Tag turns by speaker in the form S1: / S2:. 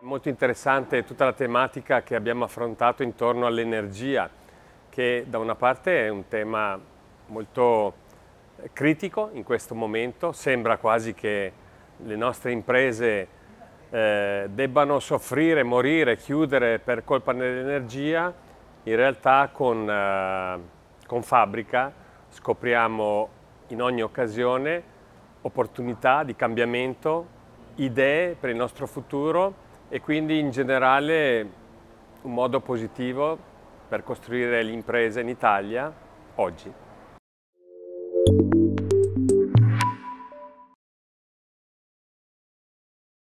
S1: Molto interessante tutta la tematica che abbiamo affrontato intorno all'energia, che da una parte è un tema molto critico in questo momento, sembra quasi che le nostre imprese eh, debbano soffrire, morire, chiudere per colpa dell'energia, in realtà con, eh, con Fabbrica scopriamo in ogni occasione opportunità di cambiamento idee per il nostro futuro e quindi in generale un modo positivo per costruire l'impresa in Italia oggi.